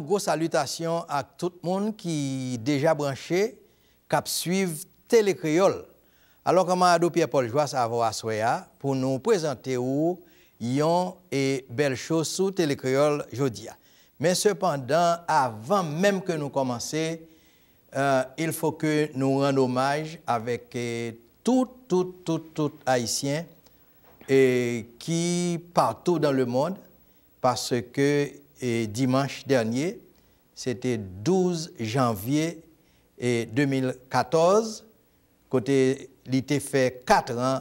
gros salutation à tout le monde qui déjà branché, qui télé Télécréole. Alors, comment Ado Pierre-Paul Joas à Soya pour nous présenter où yon et belle chose sous Télécréole jodia. Mais cependant, avant même que nous commencions, euh, il faut que nous rendions hommage avec euh, tout, tout, tout, tout Haïtien et euh, qui partout dans le monde, parce que Dimanche denye, sete 12 janvye 2014, kote li te fe 4 an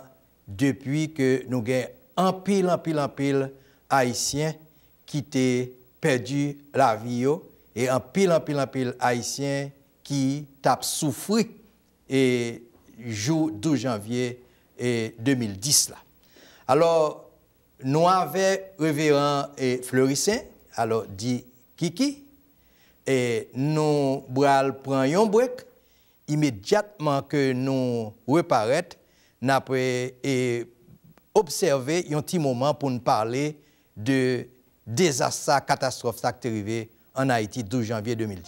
depi ke nou gen anpil anpil anpil haisyen ki te perdi la vi yo e anpil anpil anpil haisyen ki tap soufri e jou 12 janvye 2010 la. Alo nou ave reveran e fleurisyen, alors dit Kiki, et nous prenons un break, immédiatement que nous reparaître, nous avons observé un petit moment pour nous parler de désastre, catastrophe qui est arrivée en Haïti 12 janvier 2010.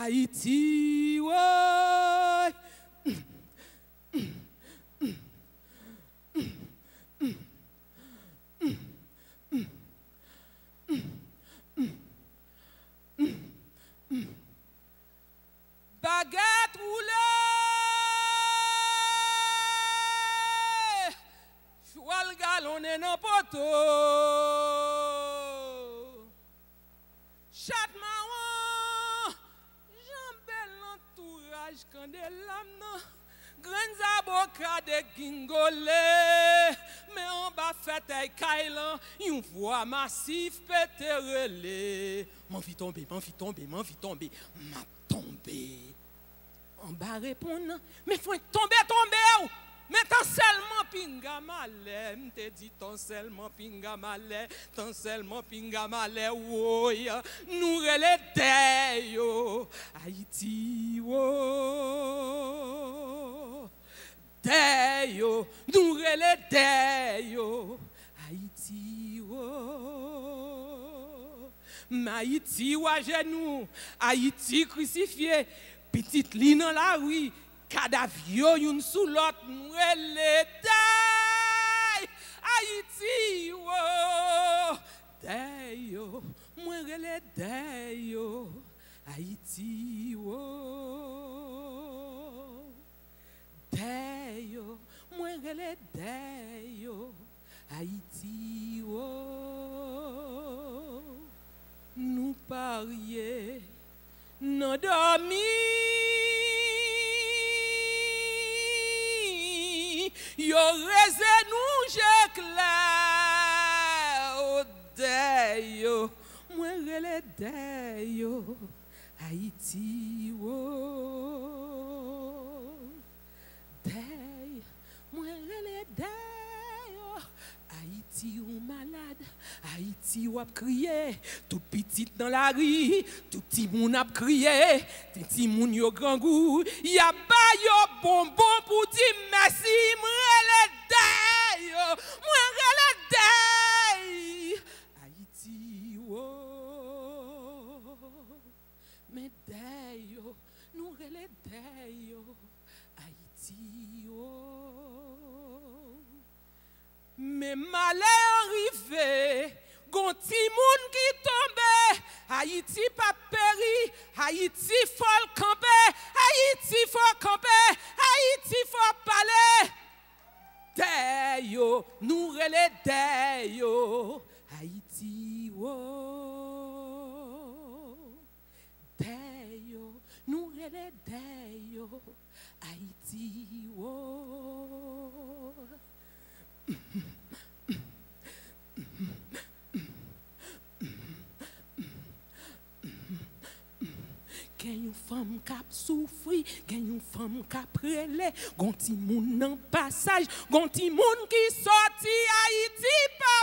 Haïti. tomber, m'a tombé. en bas répondre, mais faut tomber, tomber. Mais tant seulement pinga malé, m'te dit tant seulement pinga malé, tant seulement pinga oui, nous relais yo, Haïti, oh, nous relais yo, Haïti, Haïti ou à genoux, Haïti crucifié, petite ligne dans la rue, cadavre une sous l'autre, nous l'étaye, Haïti ou, oh, deyo, moi relais deyo, Haïti ou, oh, deyo, moi relais deyo, Haïti ou. Oh parier non dormi dami Yo reze nou jek la o oh, deyo Mwen rele deyo Haiti wo Dey, mwen rele deyo Haïti ou malade, Haïti ou ap crié, tout petit dans la rue, tout petit moun ap crié, tout petit moun yo grand goût, y a pas yo bonbon pour dire merci, moi le deuil, moi le deuil. Haïti ou, oh, mais deuil, oh, nous le deuil, oh. Haïti Mais malheur arrivé, gon ti moun ki tombe, Haïti pa péri, Haïti fol campé Haïti fol campé Haïti fol palé Deyo, nou rele deyo, Haïti wo. Deyo, nou rele deyo, Haïti wo. femme qui souffri, gen femme qui prélé, gonti moun en passage, gonti moun qui sorti Haïti pa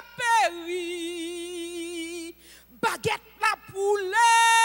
Baguette la poulet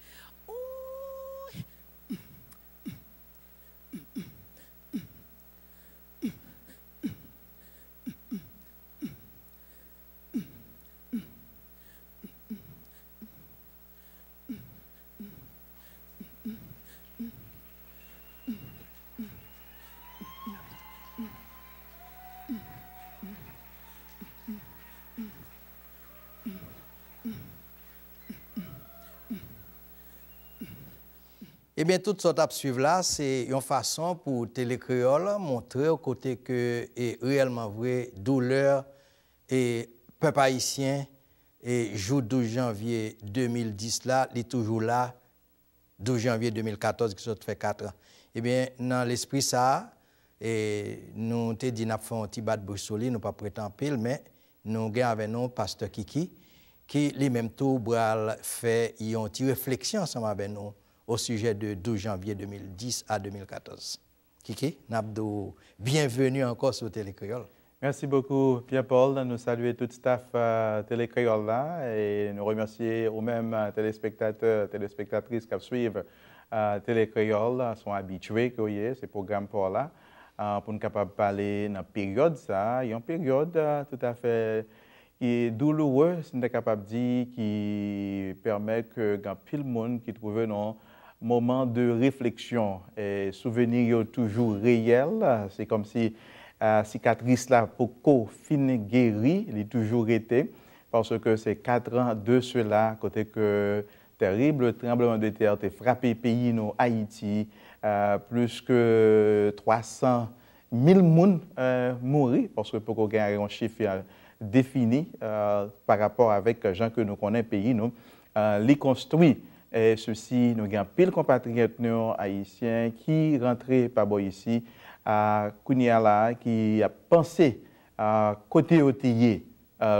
Ebyen, eh tout sot ap suive la, se yon fason pou telekriol montre o kote ke e eh realman vwe douleur e pe paissyen e jou 12 janvye 2010 la, li toujou la 12 janvye 2014 ki sot fwe 4 an. Ebyen, nan l'espri sa, nou te din ap fwe yon ti bat brisoli, nou pa pretan pil, men nou gen avè nou pastor Kiki ki li mem tou bral fwe yon ti refleksyon saman avè nou. au sujet de 12 janvier 2010 à 2014. Kiki, Nabdo, bienvenue encore sur Télécréole. Merci beaucoup, Pierre-Paul. Nous saluer tout le staff télé euh, Télécréole là hein, et nous remercier aux mêmes euh, téléspectateurs, téléspectatrices qui suivent euh, Télécréole, hein, sont habitués à voyez, ces programmes pour là, hein, pour nous capables de parler dans la période ça. y une période euh, tout à fait douloureuse, douloureux, si de dire, qui permet que tout pile monde qui trouve non moment de réflexion. Et souvenir toujours réel. C'est comme si la euh, cicatrice là, pour fin guérie, il est toujours été. Parce que ces quatre ans de cela, côté que terrible tremblement de terre a frappé pays, nous, Haïti, euh, plus que 300 000 personnes euh, mourir, parce que pour qu'on gagne un chiffre euh, défini par rapport avec gens que nous connaissons, pays, nous, les construit. E eh, sosi nou gen pil kompatriyat nou Aisyen ki rentre pa bo yisi a Kuniala ki a panse a kote oteye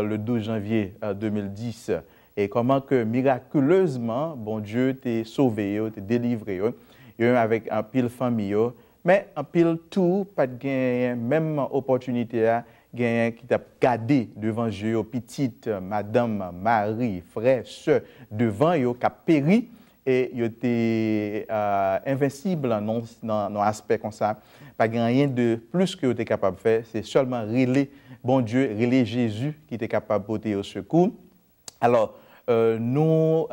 le 12 janvye 2010. E koman ke mirakulezman bon Diyo te sove yo, te delivre yo, yo yon avek an pil fami yo, men an pil tou pat gen menm an opotunite ya Aisyen. qui qui t'a gardé devant je yo, petite, euh, madame, Marie, frère, soeur, devant yo a péri et yo te était euh, invincible dans dans comme ça. Il n'y a rien de plus que yo capable de faire, c'est seulement relé, bon Dieu, relé Jésus qui te capable porter au secours. Alors, euh, nous,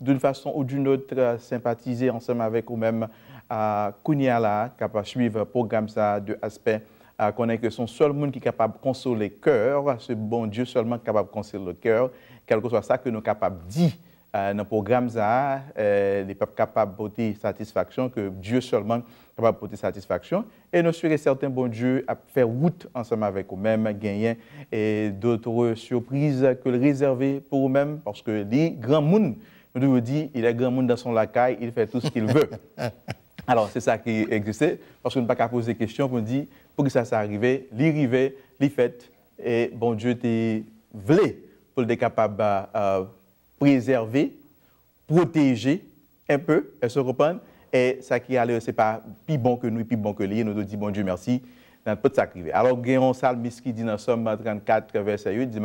d'une façon ou d'une autre, sympathiser ensemble avec vous-même à Kounia, capable suivre le programme ça, de aspects à connaître que son seul monde qui est capable de consoler le cœur, ce bon Dieu seulement capable de consoler le cœur, quel que soit ça que nous sommes capables de dire euh, dans le programme, ça, euh, les peuples capables de porter satisfaction, que Dieu seulement capable de porter satisfaction. Et nous serons certains, bon Dieu, à faire route ensemble avec eux-mêmes, gagner et d'autres surprises que le réserver pour eux-mêmes, parce que les grands mondes, nous devons dire, il est grand monde dans son lacaille, il fait tout ce qu'il veut. Alors, c'est ça qui existait, parce qu'on ne pas pas poser des questions pour dire, pour que ça s'arrive, l'arrivée, les et bon Dieu t'est voulu pour être capable de euh, préserver, protéger un peu, elle se reprendre, et ça qui allait, c'est pas plus bon que nous, plus bon que lui, nous nous dit bon Dieu merci, dans tout de Alors, Guéron y qui dit dans Somme 34, verset 8, dit,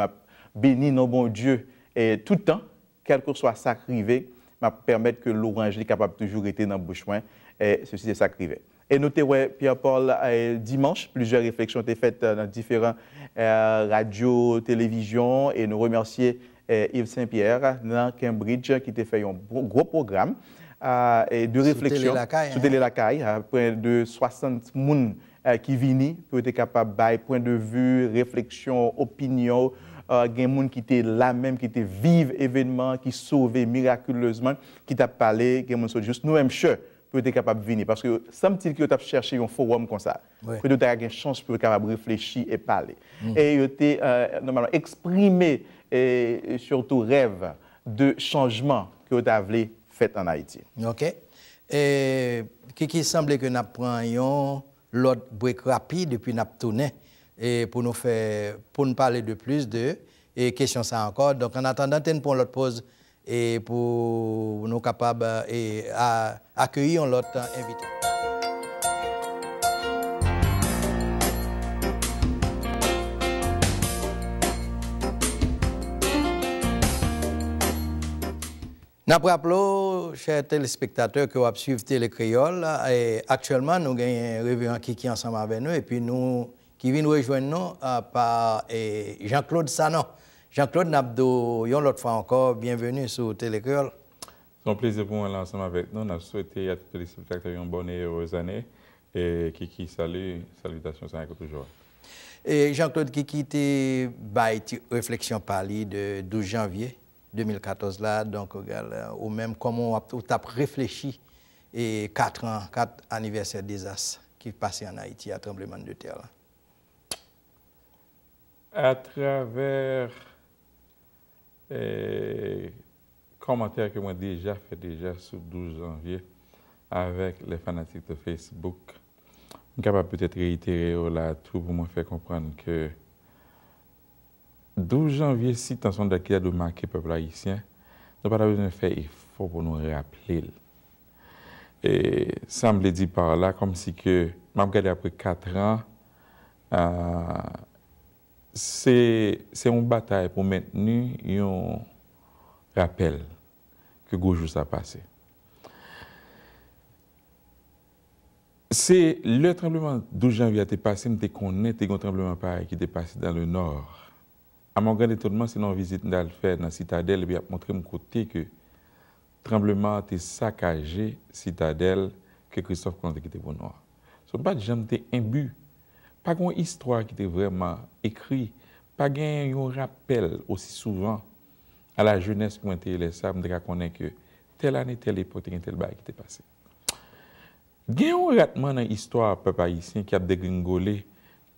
bénis nos bon Dieu et tout le temps, quel que soit sacrivé, m'a permettre que l'orange est capable toujours être dans le bouchon et ceci est sacrivé. Et notez, ouais, Pierre-Paul, dimanche, plusieurs réflexions ont été faites euh, dans différents euh, radios, télévisions, et nous remercier euh, Yves Saint-Pierre dans Cambridge qui a fait un gros programme et de réflexion sur Télé hein. télé hein, près de 60 personnes qui viennent pour être capables de point de vue, réflexion, opinion. Il y a des gens qui étaient là même, qui étaient vivent événements, qui sauvaient miraculeusement, qui t'a parlé, qui sont juste nous-mêmes, chers pour être capable de venir. Parce que semble t que tu as cherché un forum comme ça, oui. que tu as une chance pour capable de réfléchir et parler. Mm. Et tu euh, normalement exprimé et surtout rêve de changement que tu as voulu faire en Haïti. OK. Et qui, semble que nous prenions l'autre break rapide depuis nous et pour nous faire pour nous parler de plus de et question ça encore. Donc en attendant, nous pour l'autre pause et pour nous capables et à accueillir l'autre invité. Nous rappelons, chers téléspectateurs, que vous suivez Télé Créole. Et actuellement, nous avons un qui est ensemble avec nous et puis nous qui vient nous rejoindre euh, par Jean-Claude Sanon. Jean-Claude Nabdo, une fois encore, bienvenue sur Télécœur. C'est un plaisir pour moi ensemble avec nous. a souhaité à tous les spectateurs une bonne et heureuse année. Et Kiki, salut, salutations, ça toujours. Et Jean-Claude Kiki, bah, tu réflexion parlé de 12 janvier 2014 là, donc ou euh, même comment on a réfléchi et 4 ans, 4 anniversaire As qui passé en Haïti à tremblement de terre. À travers E, komantèr ke mwen deja fè deja sou 12 janvye avèk le fanatik te Facebook. Mwen kapap pwè tèt reitère ou la tout pou mwen fè kompran ke 12 janvye si tanson de akida dè mwakè pep la isyè, nou pata wèz mwen fè, e fò pou nou rap lè. E sam lè di par la, kom si ke mwen ap gède apè 4 an, a mwen ap gède apè 4 an, Se yon batay pou menteni yon rapel ke goujou sa pase. Se lè trembleman dou jan vi a te pase, mte konen te yon trembleman pare ki te pase dan le nor. A man gen etonman se nan vizit nan citadel, bi ap montre mkote ke trembleman te sakaje citadel ke Kristof konen te kite pou nor. So bat jan te imbu. pa kon istwa ki te vreman ekri, pa gen yon rappel osi souvan a la jounes kwen te yon lesa, m de ka konen ke tel ane, tel epote, gen tel bay ki te pase. Gen yon ratman nan istwa pe pa yisin ki ap degringole,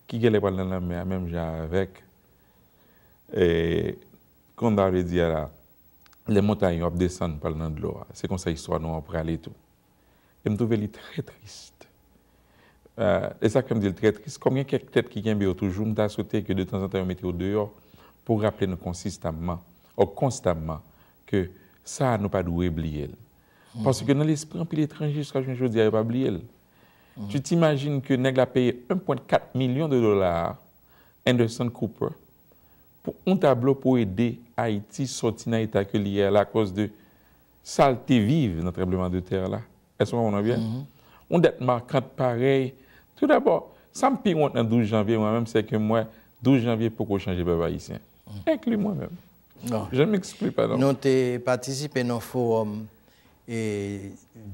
ki gele pal nan la mè a mèm jan avèk, e kondan ve di a la, le montay yon ap desen pal nan de lo, se kon sa istwa nou ap prale tou. E m tou ve li tre trist. e euh, sa kem di l tretris, komyen kek tèt ki gen bi yo toujou, mta sote ke de tan san tan yon meteo deyo, pou rappel nou konsistamman, ou oh, konsistamman, ke sa nou pa dou e bli el. Pansi ke nan l espran pi l etranjist, ka jounjou di a repa bli el. Tu t'imagine ke neg la peye 1.4 milyon de dolar, Anderson Cooper, pou un tablo pou ede Haiti soti nan etake li el a kos de salte vive nan trebleman de ter la. Est-ce wè wè wè wè wè? Ou det markant parey Tout d'abord, sa m piwant nan 12 janvye mwen mèm, se ke mwen 12 janvye pou kou chanje bewa isen. Ekli mwen mèm. Je m'ekspli pa. Non te patisipe nan forum e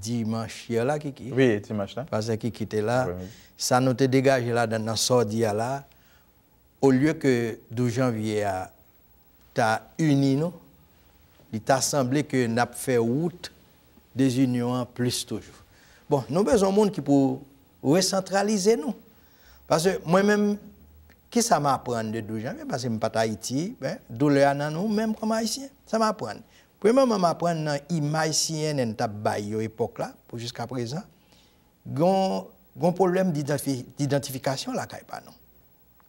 Dimash yala ki ki. Fa se ki ki te la. Sa nou te degaje la nan sa diya la. Ou lye ke 12 janvye ta uni nou. Li ta semble ke nap fe wout de zin yo an plis toujou. Bon, nou bezon moun ki pou re-centralize nou. Parce moi-même, ki sa ma apren de dou jan, parce mi pata iti, dou le an nan nou, mèm kwa Maïsien, sa ma apren. Pwè mèm an ma apren nan imaïsien en tab bay yo epok la, pou jusqu'a prezant, goun problem di identifikasyon la kaipa nou.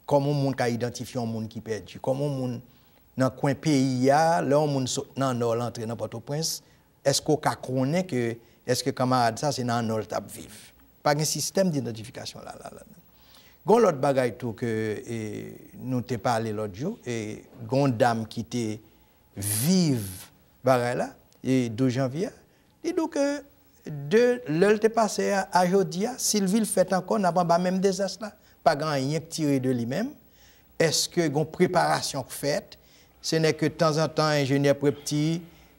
Koun moun ka identifyon moun ki pedji, koun moun nan kwen peyi ya, lè moun sot nan nol antre nan pato prens, esko kakronen ke, eske kamarad sa se nan nol tab vif. pa gen sistèm di notifikasyon la la la. Gon lot bagay tou ke e, nou te pale lot jou, e gon dam ki te vive bare la, e 12 janvye, di nou ke de lòl te pase a jodi a, silvi l fèt an kon, naban ba mèm dezas la, pa gen a yèk tire de li mèm, eske gon preparasyon fèt, se nè ke tan an tan enjènyè prepti,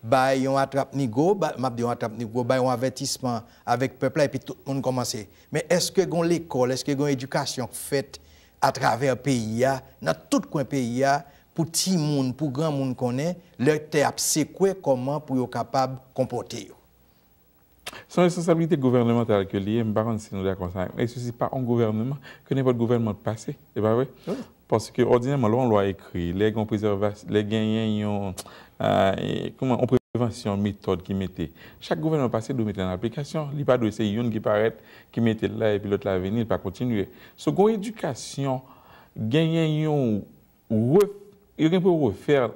Bay yon atrap nigo, map di yon atrap nigo, bay yon avatisman avek pepla epi tout moun komanse. Men eske yon l'ekol, eske yon edukasyon fet atraver peyi ya, nan tout kwen peyi ya, pou ti moun, pou gran moun kone, lè te apse kwe koman pou yon kapab kompote yo. Son esosabilite gouvernemental ke liye, mba ran se nou la konsan, esosi pa an gouvernement, kene vod gouvernement pase, e ba we? Ou. Ponske ordinèman lò an lo a ekri, le genyen yon prevensyon metode ki mette. Chak gouvenan pase dò mette an aplikasyon, li pa dò se yon ki paret ki mette la e pilote la veni pa kontinue. So kon edukasyon genyen yon yon pou refer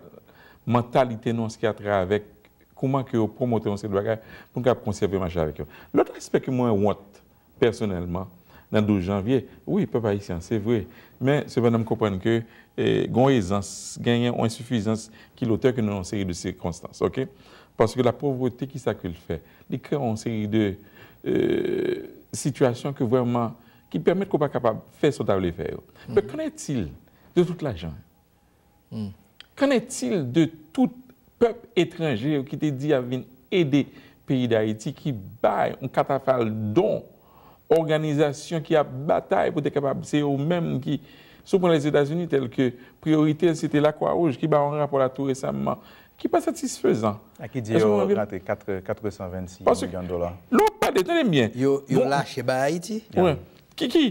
mentalite nou an skatre avèk kouman ki yo promote nou an skatre avèk pou konsepe manche avèk yon. Lòt respek yon mwen wot personelman. dans 12 janvier. Oui, peuple haïtien, c'est vrai. Mais cependant, comprendre que y eh, a une insuffisance qui l'auteur que nous avons série de circonstances. ok Parce que la pauvreté, qui ça fait Il crée une série de euh, situations que vraiment, qui permettent qu'on ne soit pas capable de faire ce qu'on faire. Mm-hmm. Mais qu'en est-il de toute l'argent mm. Qu'en est-il de tout peuple étranger qui te dit à venir aider le pays d'Haïti, qui baille un catafal dont Organizasyon ki ap batay pou dekabab. Se yo mèm ki sou pou an les Etats-Unis tel ke priorité, se te l'Aqua Rouge ki ba wangra pou la tou resamman, ki pa satisfèzant. Aki di yo 426 yon dolar. Loupade, tene mwen. Yo bon. lâche ba Haiti. Ki ki,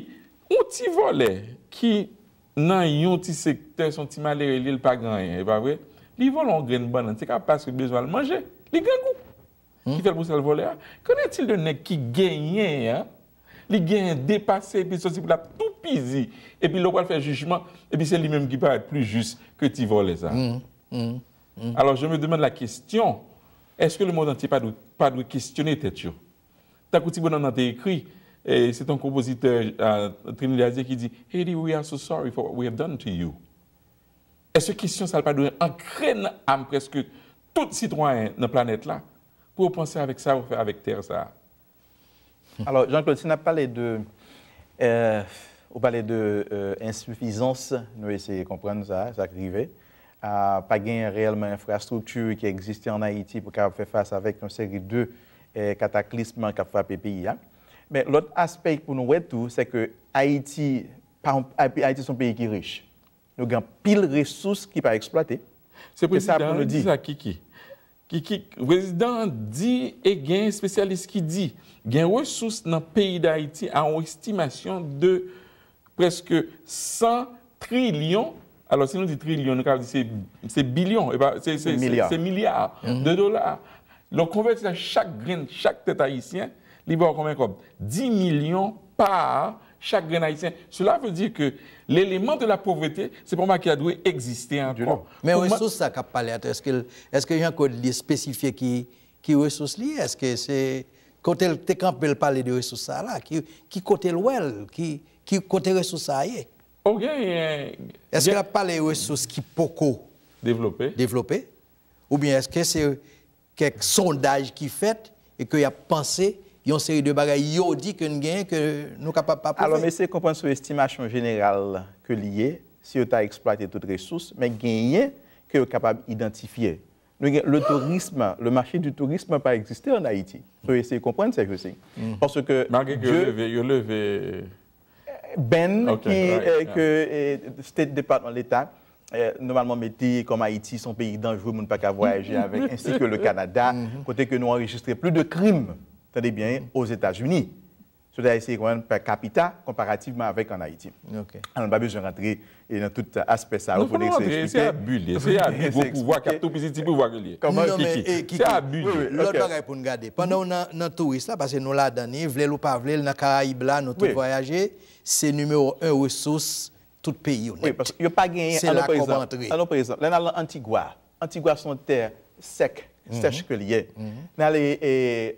yon ti vole ki nan yon ti sekte son ti malere eh, li l pa ganyan, li vole yon gren banan, se ka paske bezwal manje. Li gen gou. Ki fel pou se l vole. Kone ti l de nek ki genyen yon? li gen puis epi sosi pour la tout Et puis lo wal fè jugement. Et puis c'est menm ki qui et plus juste que ti vole les mm, mm, mm, Alors, je me demande la question, est-ce que le monde entier pas dwe questionner tèt yo? Takouti Bonan nan te ekri, c'est un compositeur euh, trinidadien qui dit, Haiti, we are so sorry for what we have done to you. Est-ce que question pas l'pa dwe ancrer à presque tout citoyen la planète là Pour penser avec ça, ou faire avec terre ça? Alors, Jean-Claude, si on pas parlé de. Euh, de euh, insuffisance, nous essayons de comprendre ça, ça arrivait. Euh, pas réellement infrastructure qui existait en Haïti pour faire face avec une série de euh, cataclysmes qui ont frappé le pays. Hein. Mais l'autre aspect pour nous, c'est que Haïti, Haïti, est un pays qui est riche. Nous avons pile ressources qui pas exploitées. C'est pour ça qu'on nous dit. à Kiki. Ki ki, rezident di e gen spesyalist ki di, gen wè sous nan peyi d'Haïti an wè estimasyon de preske 100 trilyon, alò se nou di trilyon, nou ka ap di se biliyon, se e milyar mhm. de dolar. Lò konwè si la chak gren, chak tèt Haïtien, li wè an konwen kop, 10 milyon par... chaque grand haïtien. Cela veut dire que l'élément de la pauvreté, c'est pour moi qui a dû exister encore. Mais les ressources, ça qu'a parlé, est-ce que, est que Jean-Claude spécifié qui, qui ressources liées? Est-ce que c'est quand elle te de ressources là, qui, qui côté l'ouel, qui, qui côté ressources est Ok. Eh, eh, est-ce qu'il a parlé de ressources qui beaucoup développées? Ou bien est-ce que c'est quelques sondage qui fait et qu'il a pensé il y a une série de choses qui que nous ne que nous capables de Alors, mais c'est comprendre sur l'estimation générale que lié, si vous avez exploité toutes les ressources, mais gagner que vous êtes capable d'identifier. Le tourisme, le marché du tourisme n'a pas existé en Haïti. Il faut essayer de comprendre ça aussi. Mm. Parce que. Malgré que euh, Ben, qui, right, yeah. que euh, State Department, l'État, euh, normalement comme Haïti, son pays dangereux, on ne pas qu'à voyager avec, ainsi que le Canada, mm-hmm. côté que nous enregistrons plus de crimes tenez bien, aux États-Unis. C'est ici per capita comparativement avec en Haïti. Okay. Alors, on n'a pas besoin de rentrer dans tout aspect ça. Vous pour expliquer. c'est abulé. C'est abulé. Vous pouvoir capter tout petit pouvoir relier. Comment eh, C'est abulé. L'autre bagage pour nous garder. Pendant mhm. nos touristes, parce que nous là donné, voulez ou pas voulez, dans Caraïbes là, nous voyager, c'est numéro un ressource tout pays. Oui, parce qu'il n'y a pas gagné. C'est là qu'on Alors, par exemple, là, Antigua. Antigua, sont terre sec sèche que liées. Dans les euh,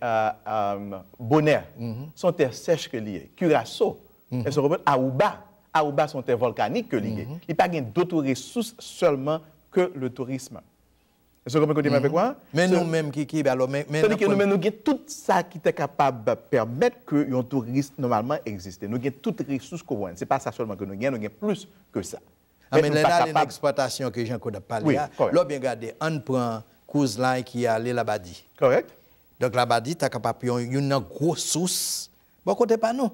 euh, Bonaire, mhm. sont terres sèches que liées. Curaçao, elles mhm. sont Aouba. Aouba sont terres volcaniques que liées. Mhm. Il n'y a pas d'autres ressources seulement que le tourisme. Est-ce que vous comprenez avec moi? Mais nous-mêmes qui, qui, bah, alors, mais, nous nous avons tout ça qui est capable de permettre que ont touriste normalement existe. Nous avons toutes les ressources qu'on voit. Ce n'est pas ça seulement que nous avons, nous avons plus que ça. Ah, mais, mais là, l'exploitation que Jean-Claude a parlé, là, bien regardez, on prend kouz lan ki alè la badi. Korèk. Donk la badi, ta kapap yon yon nan gwo sous, bon kote pa nou.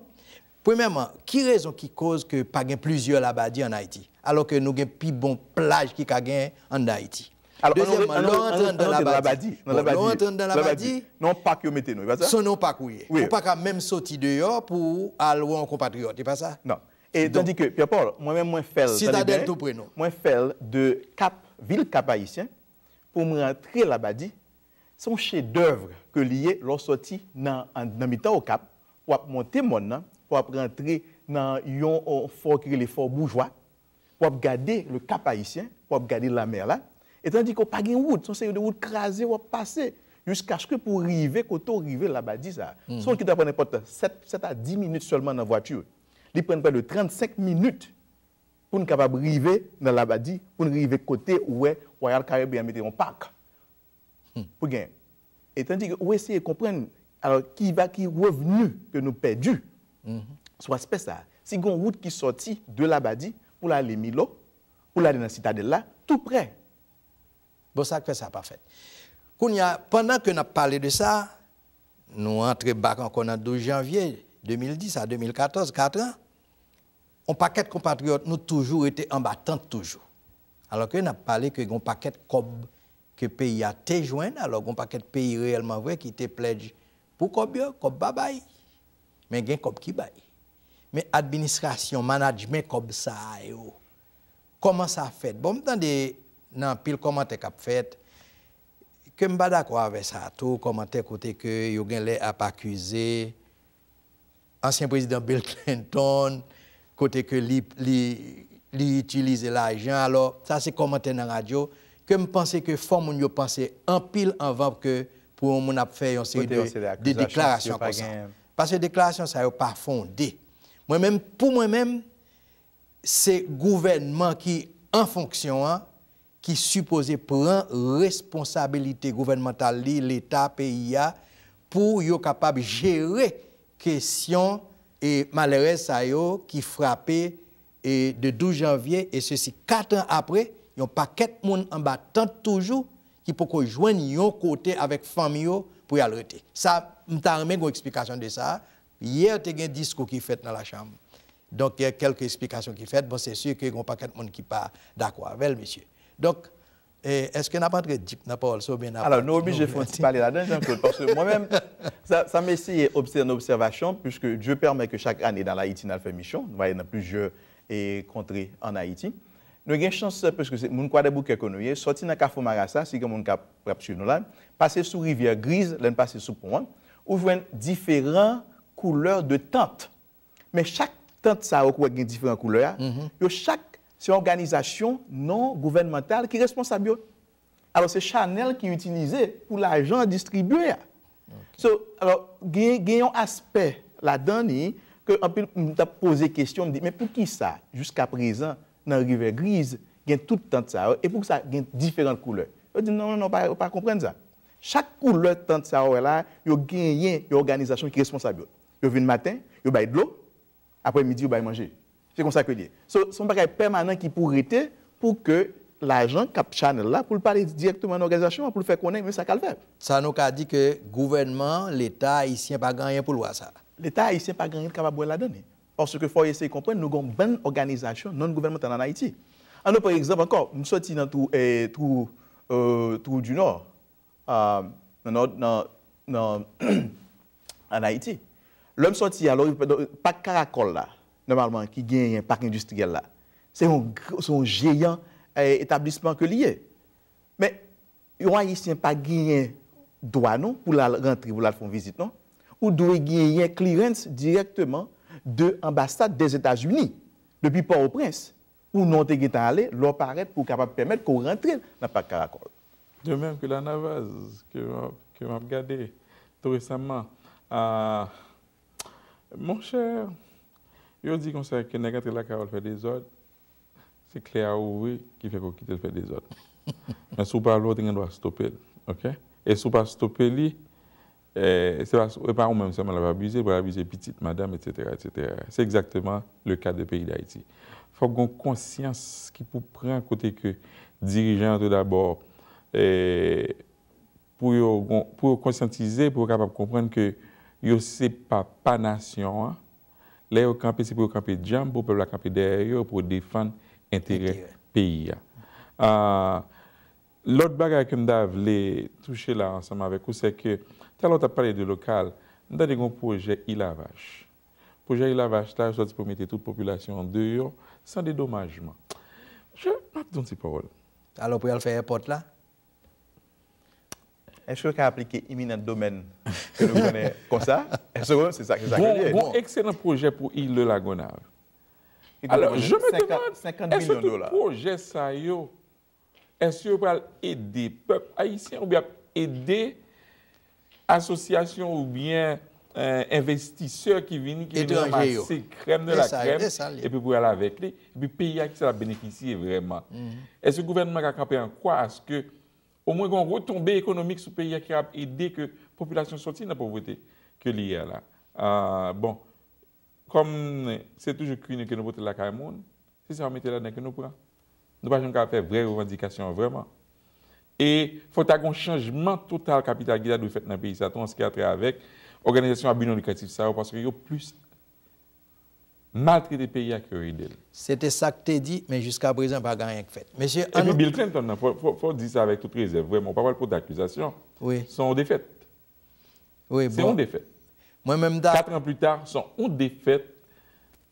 Premèman, ki rezon ki kouz ke pagèn plizye la badi an Haiti, alò ke nou gen pi bon plaj ki kagèn an Haiti. Dezyèman, anon tèndan la badi, anon tèndan la badi, non pak yon metè nou, sonon pak ouye. Ou pak a mèm soti deyo pou alwè an kompatriot, te pa sa? Nan. Et tandike, pi apol, mwen mèm mwen fel, mwen fel de kap, vil kapayisyen, pou m rentre la badi, son chedevre ke liye lor soti nan mitan ou kap, wap monte moun nan, wap rentre nan yon ou fokri le fok boujwa, wap gade le kap aisyen, wap gade la mer la, etan di ko pagin wout, son se yon wout krasi wap pase, yus kache pou rive koto rive la badi sa. Hmm. Son ki da ponen pota 7 a 10 minute solman nan watu, li pren pen de 35 minute, pour nous capables arriver dans la Badi, pour nous arriver côté où est Royal Caribbean mettait un parc. Pour Et tandis que vous essayez de comprendre alors, qui va qui revenu que nous perdu c'est -hmm. aspect ça. Si une route qui sortit de la Badi pour aller à Milo, pour aller dans la citadelle là, tout près. Bon, ça fait ça, parfait. Pendant que nous parlé de ça, nous entrons bac encore en 12 janvier 2010 à 2014, 4 ans. On paket kompatriot nou toujou ete ambatant toujou. Alok yo nan pale ke yon paket kob ke peyi a te jwen alok, yon paket peyi reyelman vwe ki te plej pou kob yo, kob ba bayi, men gen kob ki bayi. Men administrasyon, manajmen, kob sa a yo. Koman sa fet? Bon, mwen tan de nan pil koman te kap fet, ke mbada kwa ve sa to, koman te kote ke yon gen le ap akwize, ansyen prezident Bill Clinton, kote ke li itilize la ajan. Alors, sa se komante nan radyo, kem panse ke fòmoun yo panse anpil anvanp ke pou moun ap fè yon seri de deklarasyon kon san. Pase deklarasyon, sa yo pa fondé. Mwen mèm, pou mwen mèm, se gouvenman ki an fonksyon an, ki suppose pren responsabilite gouvenmental li l'Etat, PIA, pou yo kapab jere kesyon et malheureux ça qui frappé et de 12 janvier et ceci quatre ans après, y a un paquet de en bas toujours qui peut joindre un côté avec famille pour y arrêter. Ça, m'ta remé une explication de ça. Hier, a eu un discours qui fait dans la chambre. Donc, il y a quelques explications qui fait. Bon, c'est sûr qu'il y a un paquet de monde qui pas d'accord avec, monsieur. Donc, et est-ce qu'on n'a pas entré deep dans parole so bien Alors, nous obligés de parler là-dedans, Jean-Claude, parce que moi-même, ça, ça m'essaye une observation, puisque Dieu permet que chaque année dans l'Haïti, nous fait mission. Nous voyons dans plusieurs contrées en Haïti. Nous avons une chance, parce que c'est mon quoi de bouquet que nous avons, sorti dans Carrefour Marassa, si quelqu'un qui a suivi nous là, passer sous rivière grise, l'un passer sous pont, où vous différentes couleurs de tentes. Mais chaque tente, ça a différentes couleurs. Mm-hmm. Chaque c'est une organisation non gouvernementale qui est responsable. Alors, c'est Chanel qui utilisé pour l'argent distribué. alors, il y a un aspect là-dedans que je me posé question, me mais pour qui ça, jusqu'à présent, dans la rivière grise, il y a tout le temps de ça, et pour ça, il y a différentes couleurs. Je dis non, non, non, pas, pas comprendre ça. Chaque couleur de ça, il y a une organisation qui est responsable. Il vient le matin, il y a de l'eau, après-midi, il y a manger. Se kon sa kwenye. Se kon pa kwenye permanent ki pou rete pou ke la jan kap chanel la pou le pale direktouman an organizasyon pou le fe konen mwen sa kalveb. Sa nou ka di ke gouvenman, l'Etat Haitien pa ganyen pou lwa sa. L'Etat Haitien pa ganyen kaba bwen la dene. Orse ke fwa yese yi kompwen, nou gon ben organizasyon non-gouvenman tan an Haiti. An nou, pe ekzab, ankon, msoti nan trou du nor, nan Haiti, lò msoti, alo, pak karakol la, normalman ki genyen park industriel la, se yon geyan etablisman ke liye. Men, yon an yisyen pa genyen doan nou pou la rentri pou la fon vizit nou, ou doen genyen clearance direktman de ambastade des Etats-Unis depi Port-au-Prince, ou non te genyen ta ale lor paret pou kapap pemet pou rentri nan park Karakol. De menm ke la navaz ke m ap gade tou resaman, mon chèr, Yo di kon se a kenen kante la ka ou l fè dezod, se kle a ou wè ki fè kou kite l fè dezod. Mè sou pa l ou te gen dwa stopel, ok? E sou pa stopeli, e, e pa ou mèm se mè l ap abize, mè l ap abize pitit madame, et cetera, et cetera. Se exactement le ka de peyi d'Haïti. Fòk gon konsyans ki pou prè an kote ke dirijan tout d'abord, e, pou yo konsyantize, pou yo kapap komprenn ke yo se pa panasyon an, Lè yo kampi si pou yo kampi djan, pou pou la kampi der yo pou defan entere piya. Lòt bagay kèndav lè touche la ansama vek kousè kè talot ap pale de lokal, nan de yon proje ilavaj. Proje ilavaj la, jòt si pou mette tout populasyon de yo san de domajman. Jò, ap don ti parol. Alo pou yal fè airport la? Est-ce qu'il y a appliqué imminent domaine que nous connaît comme ça? Est-ce que c'est ça que j'accueille? Bon, bon, bon, excellent projet pour Ile-de-la-Gona. Alors, je me demande, est-ce que ton projet, Sayo, est-ce qu'il y a pral aidé peuple haïtien ou bien aidé association ou bien euh, investisseur qui est venu qui a mis un masse de crème de la crème et puis pour aller avec lui et puis payer à qui ça la bénéficie vraiment? Mm-hmm. Est-ce que le gouvernement a capé en quoi? Est-ce que Ou mwen kon retombe ekonomik sou peyi akira e deke populasyon soti nan popwete ke liye la. Ah, bon, kom se toujou kri nan kenopote la ka moun, se sa wame te la nan kenopora. Nou pa jenm ka fe vre revendikasyon vreman. E fote akon chanjman total kapital gida dwi fet nan peyi sa ton, se ki atre avek, organizasyon abunon lukatif sa yo, paske yo plus Matre non, bon. de peyak yo ridel. Sete sak te di, men jiska prezen pa ganyen k fèt. Mè sè anon... E mè bilkèm ton nan, fò di sa avèk tout rezèv. Vèm, mò pa wèl kout akkouzasyon. Oui. Sè anon de fèt. Oui, bon. Sè anon de fèt. Mè mèm da... Katran plu tar, sè anon de fèt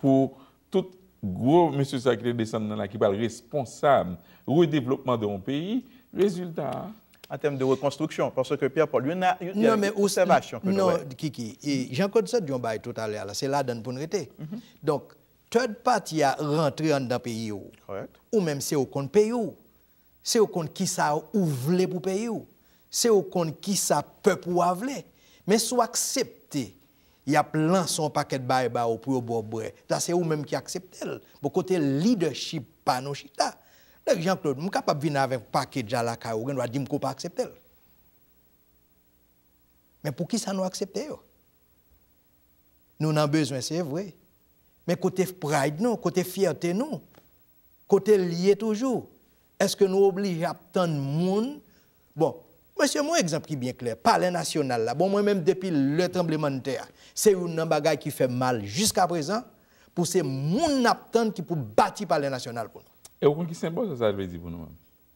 pou tout gro mè sè sak te disan nan akipal responsab ou e devlopman de anon pey, rezultat... en termes de reconstruction Parce que Pierre-Paul, lui y a, une non, mais une observation. Que non, Kiki, qui mm-hmm. Jean-Claude tout à l'heure, c'est là dans pour nous mm-hmm. Donc, third party a rentré dans le pays. Correct. Ou même c'est au compte pays. C'est au compte qui ça ouvre pour pays. C'est au compte qui ça peut pour Mais soit accepté il y a plein son paquet de bail pour au bois Ça c'est eux même qui acceptent. Pour côté leadership panochita. Jean-Claude, je suis capable de venir avec un paquet de la Je on va dire qu'on pas accepter. Mais pour qui ça nous accepte Nous avons besoin, c'est vrai. Mais côté pride, côté fierté, non. Côté lié toujours. Est-ce que nous obligeons à attendre de monde Bon, monsieur, mon exemple qui est bien clair, palais national, là, bon, moi-même, depuis le tremblement de terre, c'est une bagaille qui fait mal jusqu'à présent pour ces gens qui pour bâtir palais national pour nous. E ou kon ki sembol sa sa vezi pou nou man.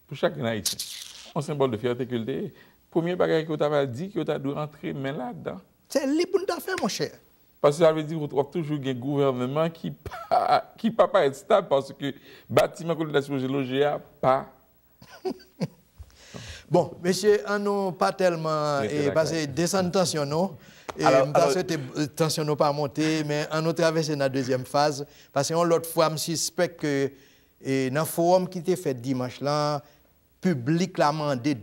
Pou chak rena ite. Ou sembol de fiyante külte. Poumye bagare ki ou ta va di ki ou ta dou rentre men la kdan. Se li pou nou da fe mou chè. Pas se sa vezi ou trok toujou gen gouvernment ki pa pa ete stab pas se ke batima koulou la soujelo gea pa. Bon, mesye, an nou pa telman, e basè desen tension nou. E m basè te tension nou pa amonte, men an nou travesse nan dezyem faz. Pas se an lot fwa, m sispek ke Et dans le forum qui était fait dimanche, là, public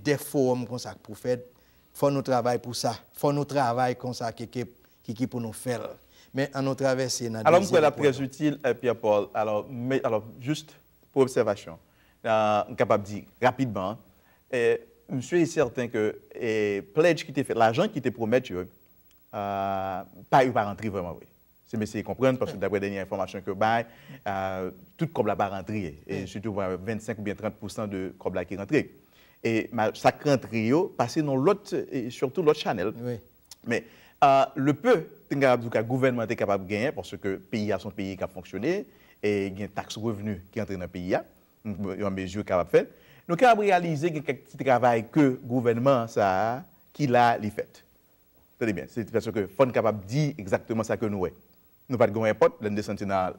des forums comme ça pour faire. Faut nous travailler pour ça. Faut nous travailler comme ça qui qui pour nous faire. Mais en nous c'est... Alors, je la très utile, euh, Pierre-Paul. Alors, alors, juste pour observation, euh, suis capable de dire rapidement, euh, je suis certain que et, pledge qui était fait, l'argent qui était promis, euh, pas, eu pas rentrer vraiment, oui c'est mais de comprendre parce que d'après dernières informations que j'ai euh, tout comme la pas mm. rentré et surtout 25 ou bien 30 de cobla qui rentré et ça rentre passer dans l'autre et surtout l'autre channel mais euh, le peu que le gouvernement est capable de gagner parce que le pays a son pays qui a fonctionné et il y a une taxe revenu qui entre dans le pays hein. une mesure capable faire nous avons réalisé un petit travail que le gouvernement ça qui fait. bien, c'est parce que faut capable dire exactement ça que nous est. Nou pat gwen epot, lè n de senti nan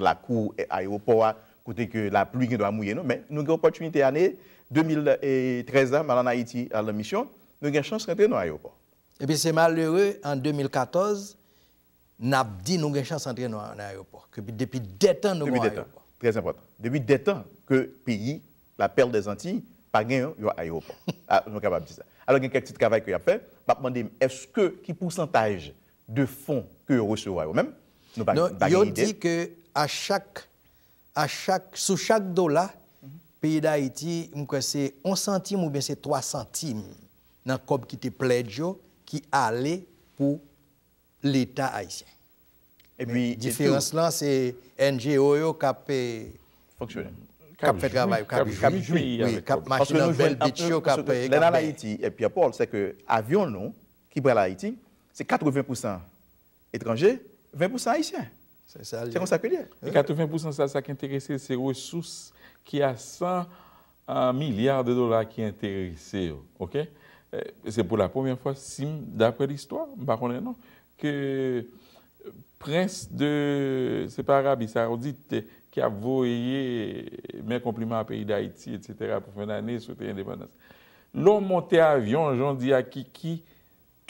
la kou e ayopo wa, koute ke la ploui gen do a mouye nou, men nou gen opotunite ane, 2013 an, malan Haiti ala mission, nou gen chans rentre nou ayopo. Epi se malere, an 2014, nap di nou gen chans rentre nou an ayopo, kepi depi detan nou gen ayopo. Depi detan, trèz important. Depi detan, ke peyi, la perle ah, de zanti, pa gen yon yo ayopo. A, nou kapab disa. Alo gen kak tit kavay kwe apen, pap mande, eske ki pousantaj de fonds ke yon resouray ou men. Non, yon di ke a chak, sou chak do la, peyi da Haiti, mwen kwen se 1 centime ou ben se 3 centime nan kob ki te plej yo, ki ale pou l'Etat Haitien. Diférense lan se NGO yo kap fèd gavay, kap jwi, kap machinan bel bit yo, kap... Avion nou, ki bre la Haiti, c'est 80% étrangers, 20% haïtiens. C'est comme ça que dire. Et 80% ça, ça qui intéresse, c'est ressources qui a 100 euh, milliards de dollars qui intéressent. OK? Euh, c'est pour la première fois, d'après l'histoire, par contre, non, que euh, prince de, c'est pas Arabie Saoudite, qui a voyé mes compliments au pays d'Haïti, etc., pour fin d'année, souhaiter l'indépendance. L'homme monté avion, j'en dis à Kiki,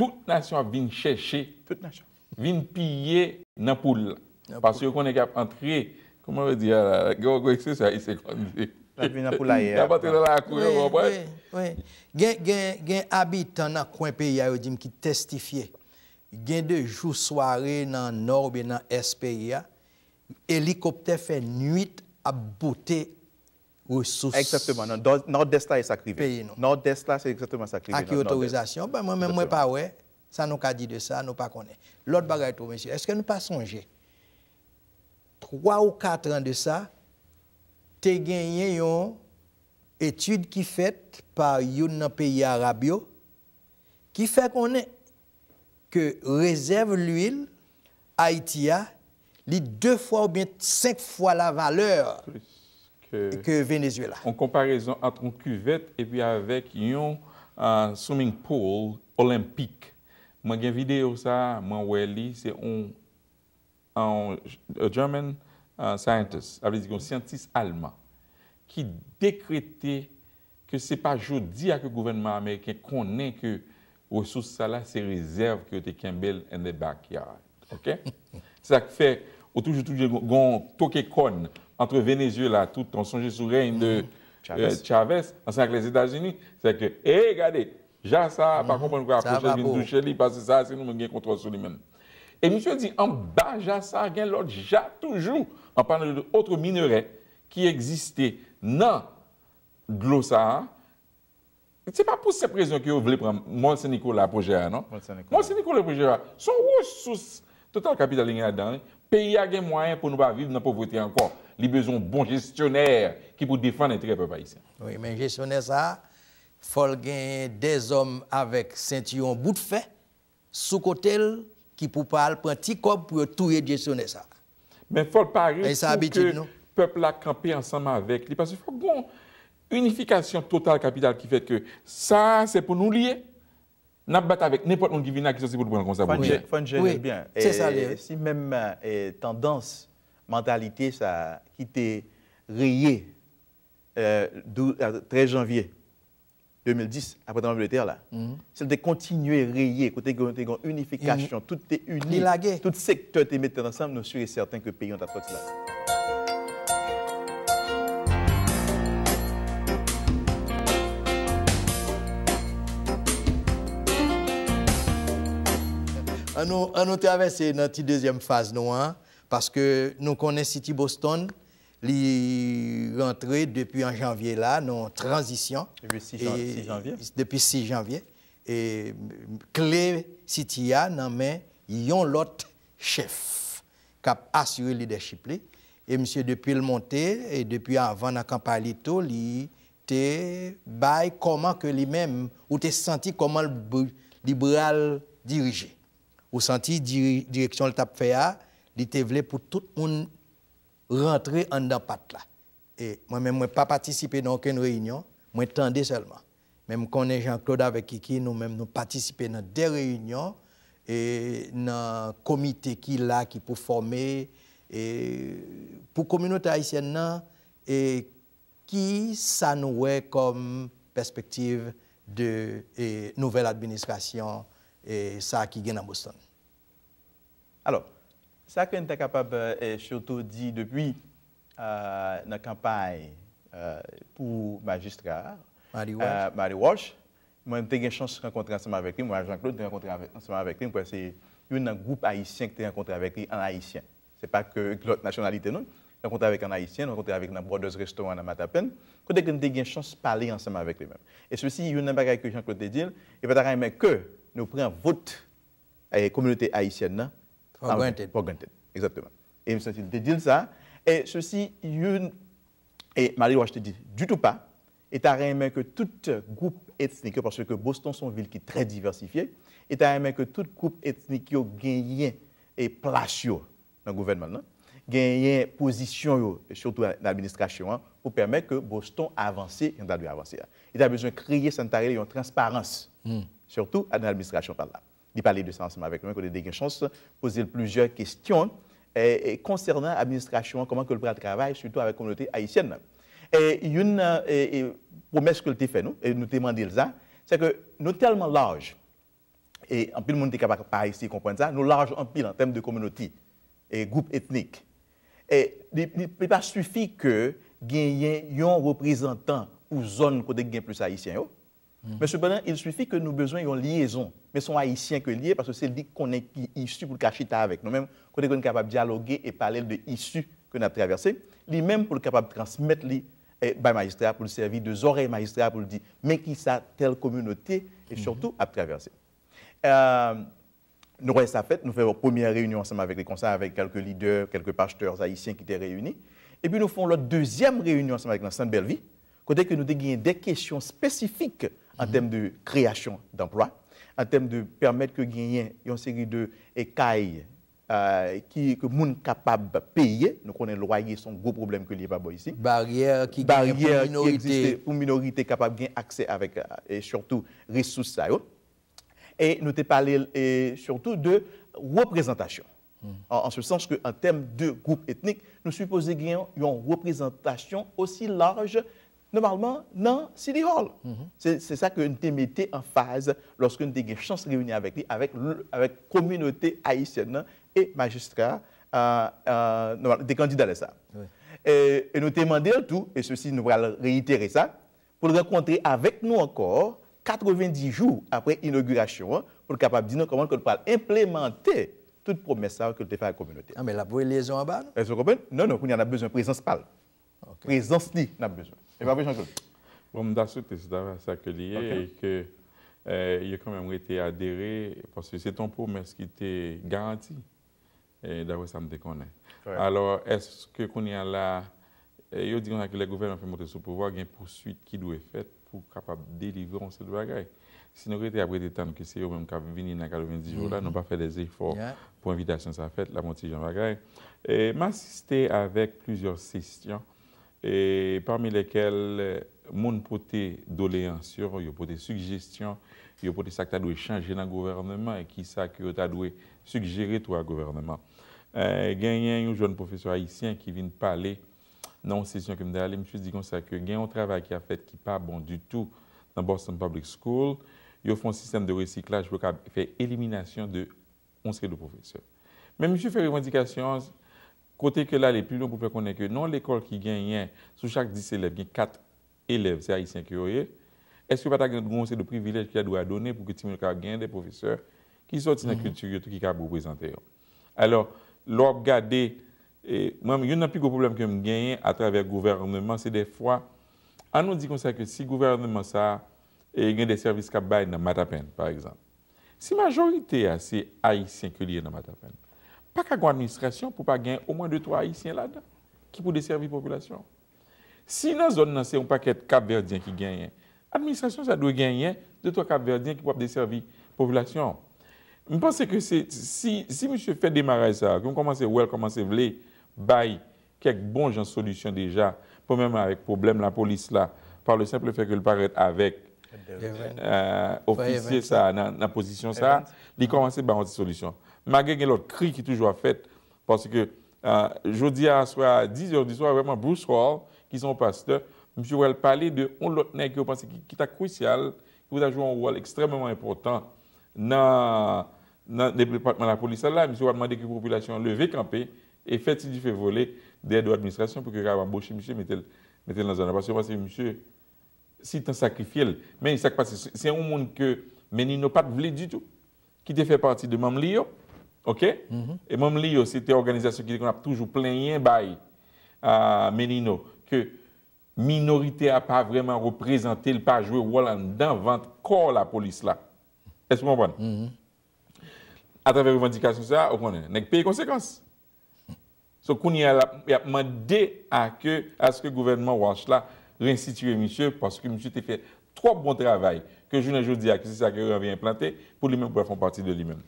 tout nasyon vin chèche, vin piye nan poule. Pas yo konen kap antre, koman we di ya la, gwa gwekse sa yise konen di. La vin nan poule ayer. Gwa batre la la akou, yon wap wè. Gen abitan nan kwenpeya yo di m ki testifiye, gen de jou soare nan Norbe, nan Espeya, helikopte fè nuit ap bote akou. Exactement. Nord-Est là est sacrifié. Nord-Est là, c'est exactement sacrifié. A qui autorisation ben, Moi-même, moi, pas ouais. Ça nous a dit de ça, nous pas connaît. L'autre bagaille, monsieur, est-ce que nous pas songer Trois ou quatre ans de ça, tu as gagné une étude qui est faite par un pays arabe qui fait qu'on est que réserve l'huile, Haïti a deux fois ou bien cinq fois la valeur. Plus ke euh, Venezuela. An komparaison atran kuvet epi avèk yon swimming pool olympik. Mwen gen videyo sa, mwen wè li, se yon German scientist, avèz yon scientist alman, ki dekrete ke se pa jodi akè gouvenman Amerikè konen ke wè sou sa la se rezerv ki yote Kembel and the backyard. Ok? Sa k fè... ou toujou toujou gon toke kon antre Venezuela tout, an sonje sou reyn de mm-hmm. Chavez, euh, an sanke les Etats-Unis, se ke, eh, hey gade, jasa, pa mm-hmm. kompon kwa aposhe vin doucheli, pas se sa, se nou men gen kontrol sou li men. E misyo di, an ba jasa gen lot, jatoujou, an panle de outre minere, ki egziste nan Glosaha, se pa pou se prezon ki yo vle pran, Monsenico la aposhe a, non? Monsenico la aposhe a, son wous sou total kapitali nye adan, monsenico la aposhe a, Pey yage mwayen pou nou baviv nan pou voti ankon. Li bezon bon gestyoner ki pou defan en tre pe pa yise. Oui, men gestyoner sa, fol gen dez om avèk sentyon bout fe, sou kotel ki pou pal pranti kop pou touye gestyoner sa. Men fol pari pou ke pepl akampè ansanman avèk li. Bon, unifikasyon total kapital ki fèk ke sa, se pou nou liye. n'a pas avec n'importe quel divina qui est pour prendre comme ça. Faut oui. bien. C'est ça. Et, si même euh, et, tendance, mentalité, ça, qui était rayé euh, 12, 13 euh, janvier 2010, après l'Angleterre, là, mm -hmm. c'est de continuer à rayer, côté une unification, mhm. tout est uni, tout secteur est mis ensemble, nous sommes certains que le pays ont là. Ah, nous, ah, nous traversé notre deuxième phase, hein? parce que nous connaissons City Boston, est rentré depuis en janvier là, non transition. Depuis 6, janvier. Depuis 6 janvier. Et euh, clé City a mais y yon l'autre chef a assuré leadership Et monsieur depuis le monté et depuis avant la campagne il te bail comment que lui-même ou te senti comment le libéral diriger. Ou santi direksyon l tap feya, li te vle pou tout moun rentre an dan pat la. E mwen men mwen pa patisipe nan oken reynyon, mwen tende selman. Men mwen konen Jean-Claude avek e ki, nou men mwen patisipe nan de reynyon, e nan komite ki la ki pou forme, e pou kominote haisyen nan, e ki sa nouwe kom perspektiv de e, nouvel administrasyon et ça qui vient à Boston. Alors, ça que nous capable, euh, et surtout dit depuis euh, la campagne euh, pour magistrat, Marie euh, Walsh, euh, Marie moi eu la chance de rencontrer ensemble avec lui, moi Jean-Claude, j'ai rencontré ensemble avec lui, parce que c'est un groupe haïtien que j'ai rencontré avec lui, en haïtien. Ce n'est pas que l'autre nationalité, non rencontré avec un haïtien, rencontré avec un brodeuse restaurant à Matapen, on eu la chance de parler ensemble avec lui-même. Et ceci, il y a une chose que Jean-Claude dit, il va dire que nous prenons vote communauté haïtienne. Hein, pour Exactement. Et je me suis dit ça. Et ceci, une, et Marie, je te dis, du tout pas. Et tu as aimé que tout groupe ethnique, parce que Boston, c'est une ville qui est très diversifiée, et tu as aimé que tout groupe ethnique gagné et place dans le gouvernement, hein. gagne position, surtout dans l'administration, hein, pour permettre que Boston avance, et Il a besoin de créer, sans une transparence. Hmm surtout à l'administration par là. Il parlait de ça ensemble avec nous, qu'on a des chances poser plusieurs questions eh, eh, concernant l'administration, comment que le bras surtout avec la communauté haïtienne. Et une eh, promesse que le fait, nous, et nous demandons ça, c'est que nous tellement larges, et en plus, le monde n'est capable pas ici comprendre ça, nous large en pile en termes de communauté et groupe ethnique. Et il ne peut pas suffire que y ait un représentant une zone côté plus haïtien. Mm. Mais cependant, il suffit que nous besoin d'une liaison. Mais sont haïtiens que liés parce que c'est lui qu'on est issu pour le cacher avec nous-mêmes, qu'on est capable de dialoguer et parler de l'issue que nous avons traversée. Lui-même pour être capable de transmettre lui par eh, magistrat, pour le servir de oreilles magistrat, pour le dire, mais qui ça, telle communauté, et mm-hmm. surtout à traverser. Euh, nous avons fait, nous faisons une première réunion ensemble avec les conseils, avec quelques leaders, quelques pasteurs haïtiens qui étaient réunis. Et puis nous faisons notre deuxième réunion ensemble avec l'ensemble Belleville, côté que nous avons des questions spécifiques en termes de création d'emplois, en termes de permettre que gagnent une série de écailles euh, qui que monde capable de payer. Nous connaissons le loyer, c'est un gros problème que les pas ici. Barrière qui Barrière pour minorité. existe pour capable d'avoir accès avec euh, et surtout ressources. Et nous avons parlé et surtout de représentation. Hmm. En, en, ce sens qu'en termes de groupe ethnique, nous supposons qu'il y une représentation aussi large normalement non, City Hall. Mm C'est ça que nous mettons en phase lorsque nous avons eu la chance de réunir avec lui, avec, la communauté haïtienne et magistrats euh, euh des candidats à ça. Et, et, nous demandons tout, et ceci nous allons réitérer ça, pour le rencontrer avec nous encore 90 jours après l'inauguration, hein, pour être capable de dire comment nous allons implémenter toute promesse que nous fait à la communauté. Ah, mais la liaison en bas, non? Vous Non, non, nous avons besoin de présence parle. Présence, ni n'a besoin. E wap wè chanjou? Wou m da soute se davè sa ke liye e ke yo kèmèm wè te adere pos fè se ton pou mè s ki te garanti e davè sa m de konè. Alors, eske konè la yo diyon a ke le gouven an fè moutè sou pou wò gen porsuit ki lou e fèt pou kapab delivè an sèd wagay. Sinon wè te apwè de tan kè se yo mèm kap vini nagal wè vè dijou la nou pa fè de zèk fò pou envite a chanjou sa fèt la mouti jan wagay. M asiste avèk plouzèr sèsyon E parmi lekel, moun pote dole ansyor, yo pote sujistyon, yo pote sak ta dwe chanje nan governman, e ki sak yo ta dwe sujere to a governman. E, gen yon joun profesor haisyen ki vin pale nan on sesyon kemde ale, mi chus di kon sak yo gen yon travay ki apet ki pa bon du tout nan Boston Public School, yo fon sistem de resiklaj pou ka fe eliminasyon de onsre do profesor. Men mi chus fe revendikasyon, Kote ke la, le pilon pou ple konen ke non l'ekol ki genyen sou chak 10 elev, genye 4 elev, se a yi 5 yo ye, eske pata genye gounse de privilej ki a dou a done pou ke ti moun ka genye de profeseur ki sot si nan kultur mm-hmm. yo tout ki ka bou prezante yo. Alors, lor gade, yon nan pi goun problem ke mwen genyen a traver gouvernement, se defwa, anon di kon sa ke si gouvernement sa genye de servis ka bay nan matapen, par exemple. Se majorite a, se a yi 5 yo ye nan matapen. Sa ka gwa administrasyon pou pa gen au mwen 2-3 ayisyen la da ki pou deservi populasyon. Si nan zon nan se yon paket 4 verdiyen ki genyen, administrasyon sa dwe genyen 2-3 4 verdiyen ki pou ap deservi populasyon. Mwen pense ke se si mwen se fè demaray sa, ki mwen komanse wèl komanse vle, bay kek bon jan solisyon deja pou mwen mwen avek problem la polis la par le simple fèk l'paret avek ofisye sa nan posisyon sa, li komanse ba anse solisyon. magè gen lòt kri ki toujwa fèt, pòsè ke jodi aswa 10 yon diswa, vèman Bruce Hall, ki son pastor, msè wèl palè de on lòt nèk yo panse ki ta kousyal ki wèl a jou an wòl ekstremèman impotant nan depatman la polisè la, msè wèl mandè ki popoulasyon lèvè kampè e fèt si di fè volè dè dò administrasyon pou kè rè wèm bòshè msè metè lè nan zonan. Pòsè mwen se msè si tan sakrifèl, men yon sakpasè se yon moun ke men yon nou pat vlè di tou, ki te fè E mom li yo se te organizasyon ki de kon ap toujou plen yen bay menino ke minorite a pa vreman reprezentel pa jwe walan dan vant kor la polis la. Espo mwen pon? A traver revendikasyon sa, mwen pon, nek peye konsekans. So kon ni apman de a ke aske gouvenman wans la reinsitue misye parce ke misye te fe tro bon travay ke joun anjou di a ke se sa kere anvien plante pou li men pou ap fon pati de li men.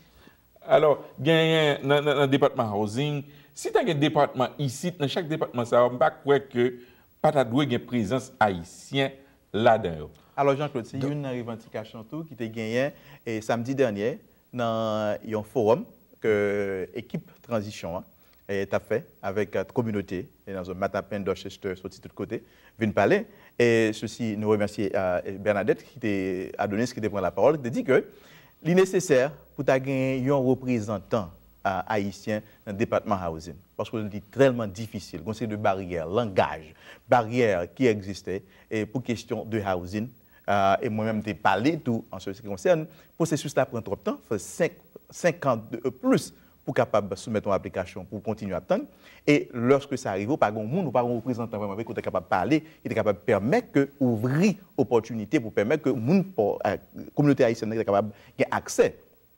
Alors, dans dans département housing, si tu as un département ici, dans chaque département, ça pas pas que pas dwe gen une présence haïtienne là-dedans. Alors, Jean-Claude, c'est une revendication qui a été samedi samedi dernier dans un forum que l'équipe transition hein, a fait avec la communauté et dans un matapin d'Orchester sur de côté, vient parler. Et ceci, nous remercions euh, Bernadette qui a donné ce qui te prend la parole, qui dit que li neseser pou ta gen yon reprezentant Haitien nan depatman haouzin. Pas wèl di trelman difisil, gonsen de barrièr, langaj, barrièr ki egziste e, pou kestyon de haouzin e mwen mèm te pale, pou se sou se la pren troptan, fè 50 de euh, plus pour capable soumettre une application pour continuer à attendre. Et lorsque ça arrive, pas grand monde, ou pas grand représentant vraiment qui est capable de parler, il est capable de permettre que ouvrir opportunité pour permettre que la euh, communauté haïtienne soit capable d'avoir accès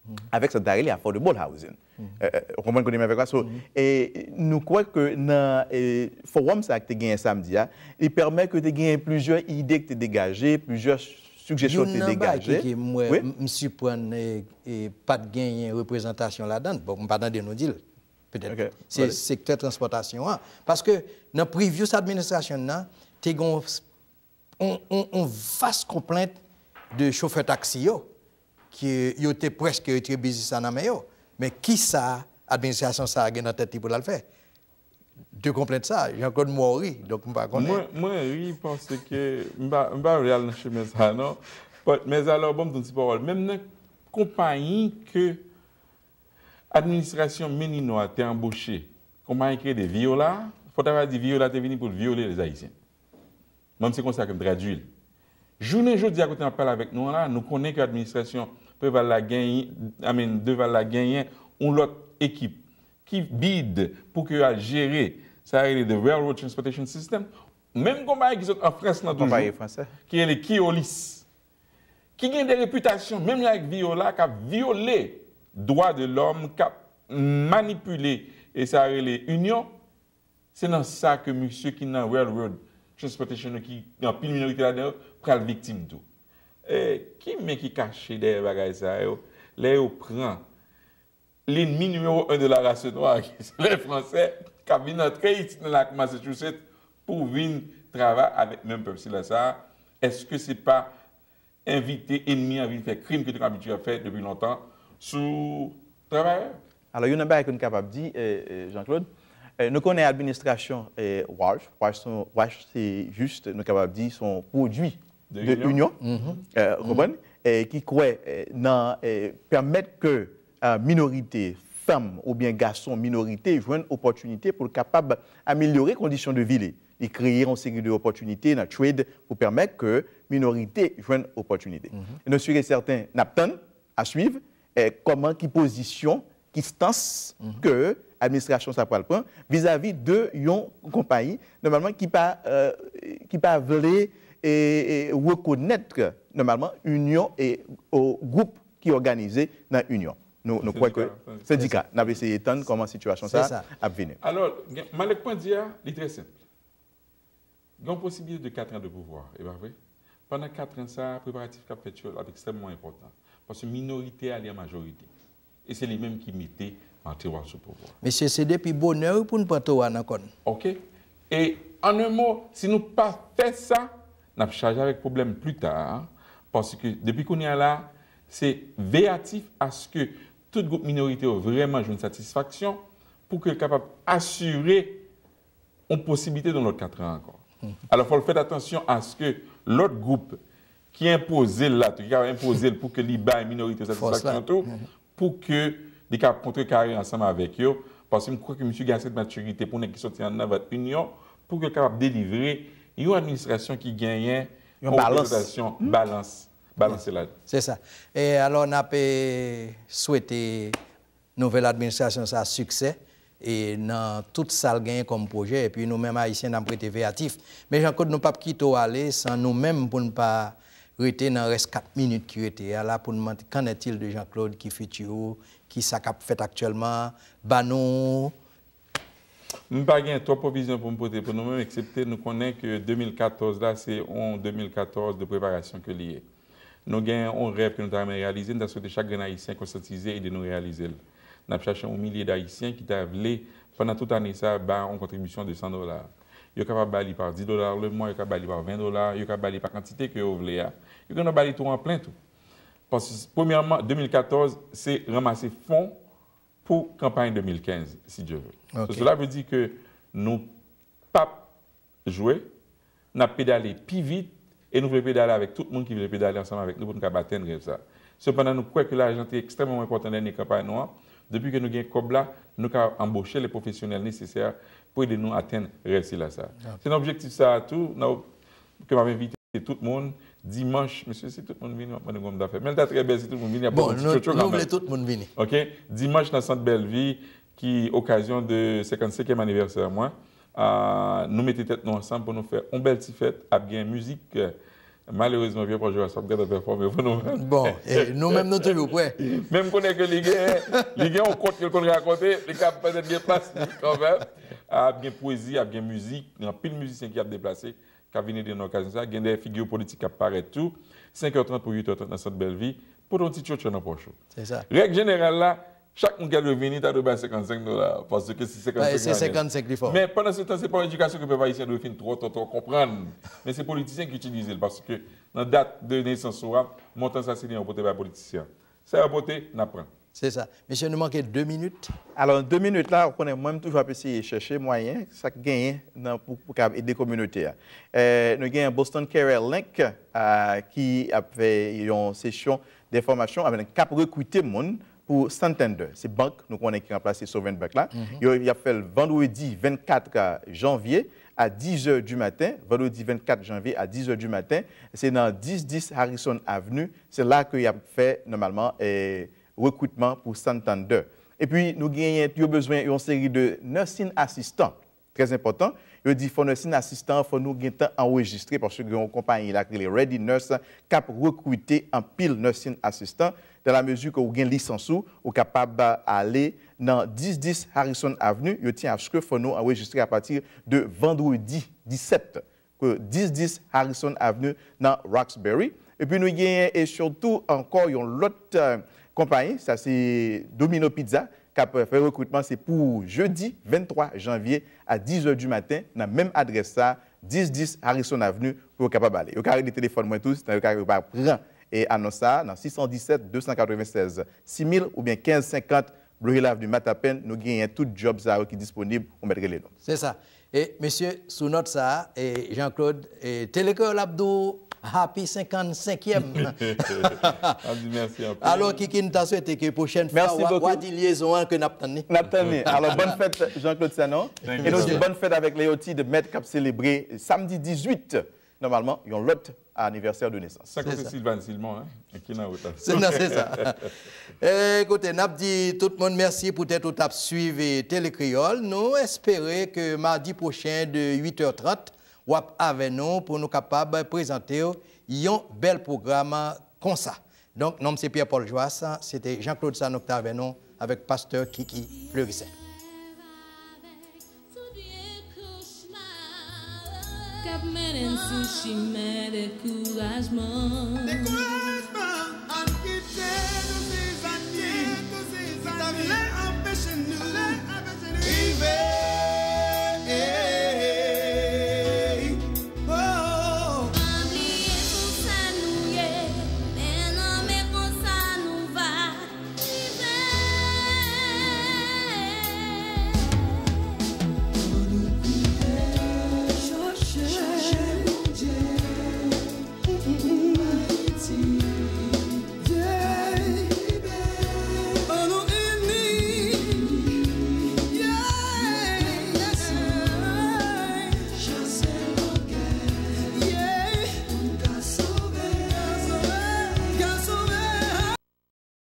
Mm avec cette daril affordable housing. de on comprend qu'on avec ça. Et nous croyons que dans le euh, forum ça que tu gagné samedi, hein, il permet que tu aies plusieurs idées que tu dégagées, plusieurs Yon nan ba ki ki mwen msipwane e, pat genyen reprezentasyon la dan, bon mpadan den nou dil, pe tèl. Se sektèr transportasyon an. Paske nan privyous administrasyon nan, te gon on vas komplemte de chofè taksi yo, ki yo te preske yotre bizis anan me yo. Men ki sa administrasyon sa genyan tèt tipou la l fè? Te komplem sa, jen kon mwen ri, mwen pa konen. Mwen ri, mwen pa real nan chen men sa nan, men sa lor bon ton si porol, men men kompan yi ke administrasyon meni nou a te amboshe, kon man yi kre de viola, pot ava di viola te vini pou violer le zaïsien. Men mse konsa kem traduil. Jounen joudi akote an pala vek nou an la, nou konen ke administrasyon pe val la genyen, amen de val la genyen, ou lot ekip ki bide pou ke a jere Sa re de Railroad Transportation System. Mèm gombaye ki zot enfres nan doujou. Gombaye franse. Ki elè ki olis. Ki gen de reputasyon mèm lèk viola, ka viole doa de lòm, ka manipule, e sa re le union. Se nan sa ke mèm se kin nan Railroad Transportation ki nan pil minorite la den yo, pral viktim dou. E, ki mèm ki kache de bagay sa re yo, lè yo pran lè mi nouèro un de la rase noa ki se ven franse. qui vient d'entrer ici dans la Massachusetts pour venir travailler avec même peuple ça est-ce que ce n'est pas inviter ennemi à venir faire crimes que tu es habitué à faire depuis longtemps sous travail Alors, il y a un que nous sommes capable de dire, eh, eh, Jean-Claude. Eh, nous connaissons l'administration Walsh Walsh WASH, c'est juste, nous capables de dire, son produit de, de l'Union, mm-hmm. euh, qui croit permettre que la minorité femmes ou bien garçons minorités une opportunité pour capable les conditions de vie et créer une série d'opportunités dans le trade pour permettre que minorités une opportunité. Mm nous sommes certains à suivre eh, comment qui position qui stance mhm. que l'administration s'appelle vis-à-vis de yon compagnie normalement qui pas euh, pas et, eh, eh, reconnaître normalement union et au groupe qui organisé dans l'union nous, nous croyons que syndicat, nous avons essayé d'étendre comment la situation ça, Alors, a venu. Alors, Malek dire il est très simple. Il y a une possibilité de 4 ans de pouvoir, et bien vrai. Pendant 4 ans, ça, préparatif capituel est extrêmement important. Parce que minorité à la majorité. Et c'est les mêmes qui mettaient terreur sous pouvoir. Mais c'est depuis bonheur pour nous prendre dans OK. Et en un mot, si nous ne faisons pas ça, nous chargé avec problème plus tard. Parce que depuis qu'on est là, c'est veillatif à ce que tout goup minorite ou vreman joun satisfaksyon pou ke kapap asyure on posibite don lout katran ankon. Mm-hmm. Alors, fòl fèd atensyon aske lout goup ki impose lout, ki kapap impose lout pou ke li baye minorite satisfaksyon tou, mm-hmm. pou ke di kapap ponte karir ansama avèk yo, pwase mkwè mkwè msou gansèd maturite pou nèk ki sotè an nan vat union, pou ke kapap delivre yo administrasyon ki ganyen yon balans. Balansè la. Se sa. E alò na pe souwete nouvel administrasyon sa suksè e nan tout sal genye kom proje e pi nou menm a isyen nan prete veyatif. Men jan kote nou pap ki tou ale san nou menm pou nou pa rete nan res 4 minute ki rete. E alò pou nou manti kan netil de Jean-Claude ki feti ou ki sa kap fèt aktyelman, banou. Nou bagyen, to po vizyon pou nou menm eksepte nou konen ke 2014 la se on 2014 de preparasyon ke liye. Nous avons un rêve que nous avons réalisé, nous avons souhaité chaque Haïtien conscientiser et de nous réaliser. Nous avons cherché un millier d'Haïtiens qui voulu, pendant toute l'année, ça, une bah, contribution de 100 dollars. Ils sont capables de par 10 dollars le mois, ils sont capables par 20 dollars, ils sont capables par quantité que vous voulez. Ils sont capables tout en plein tout. premièrement, 2014, c'est ramasser fonds pour la campagne 2015, si Dieu veut. cela veut dire que nous pas jouer, nous pédaler plus vite et nous voulons pédaler avec tout le monde qui veut pédaler ensemble avec nous pour nous atteindre ça. Cependant, nous croyons que l'argent est extrêmement important dans les campagnes Depuis que nous avons COBLA, nous avons embauché les professionnels nécessaires pour aider nous atteindre réussir ça. Ah. C'est un objectif ça à tout. que m'avait invité tout le monde dimanche, monsieur, si tout le monde vient, on va d'affaires. Mais très belle, si tout le monde vient, bon, nous, voulons tout le monde venir. OK? Dimanche, dans le centre Belleville, qui est occasion de 55e anniversaire, moi nous mettons tête nous ensemble pour nous faire une belle petite fête à bien musique. Malheureusement, vieux projet, ça peut performer pour nous Bon, nous-mêmes, nous toujours prêts. Même qu'on est que les gars, les gars, on compte qu'on raconter, les gars, peut-être bien passé quand même. À bien poésie, à bien musique, il y a plein de musiciens qui a déplacé, qui a venu dans nos occasions. Il y a des figures politiques qui apparaissent tout. 5h30 pour 8h30 dans cette belle vie, pour un petit tchotchon dans le C'est ça. Règle générale là, chaque monde qui revenu, tu as remis 55 dollars. Parce que c'est 55 C'est 55 Mais pendant ce temps, ce n'est pas l'éducation que les Haïtiens doivent trop, trop, trop comprendre. Mais c'est les politiciens qui utilisent. Parce que dans la date de naissance, montant ça, c'est un côté par bah, politiciens. C'est un côté, apprend. C'est ça. Monsieur, nous manquons deux minutes. Alors, deux minutes là, on connaît même toujours essayer de chercher moyen, ça gagne pour, pour aider les communautés. Hein. Euh, nous avons Boston Carrier Link euh, qui a fait une session d'information avec un cap recruter monde pour centaines d'heures. C'est banque, nous connaissons qui a remplacé Sovereign Bank là. Mhm. Il y a fait le vendredi 24 janvier à 10h du matin, vendredi 24 janvier à 10h du matin, c'est dans 10-10 Harrison Avenue, c'est là qu'il a fait normalement et eh, recrutement pour Santander Et puis, nous avons besoin d'une série de nursing assistants, très important. Il dit, faut nursing assistants, il faut nous enregistrer parce que nous compagnie là, les Ready Nurse, cap recruter un pile nursing assistants dans la mesure que vous avez une licence, vous êtes capable d'aller dans 10 10 Harrison Avenue. Vous tiens à ce que nous à partir de vendredi 17, que 10 Harrison Avenue dans Roxbury. Et puis nous avons et surtout encore une autre euh, compagnie, ça c'est Domino Pizza, qui a fait recrutement, c'est pour jeudi 23 janvier à 10h du matin, dans la même adresse, 10-10 Harrison Avenue, pour être capable d'aller. Vous avez le téléphone, moi tous, vous avez pas téléphone et annonça dans 617 296 6000 ou bien 1550 Blue Lave du Matapen, nous gagnons tout job qui est disponible, on mettre les noms. C'est ça. Et monsieur, sous notre ça, et Jean-Claude, et Téléco happy 55e. Alors, qui nous t'a souhaité que prochaine fois, merci beaucoup. liaison que nous Alors, bonne fête, Jean-Claude Sanon. Et nous bonne fête avec Léoti de mettre Cap célébré samedi 18. Normalement, il y a anniversaire de naissance. Ça, c'est Sylvain Silmon, hein? C'est ça. Écoutez, nous dit tout le monde merci pour être au suivre Télé Créole. Nous espérons que mardi prochain de 8h30, vous avec nous pour nous capables présenter un bel programme comme ça. Donc, nom c'est Pierre-Paul Joas, c'était Jean-Claude Sanocta avec nous, avec pasteur Kiki Fleurissin. Capman and sushi mais découragement. Découragement, en quitté tous ces années, tous ces années, ça voulait empêcher nous d'arriver.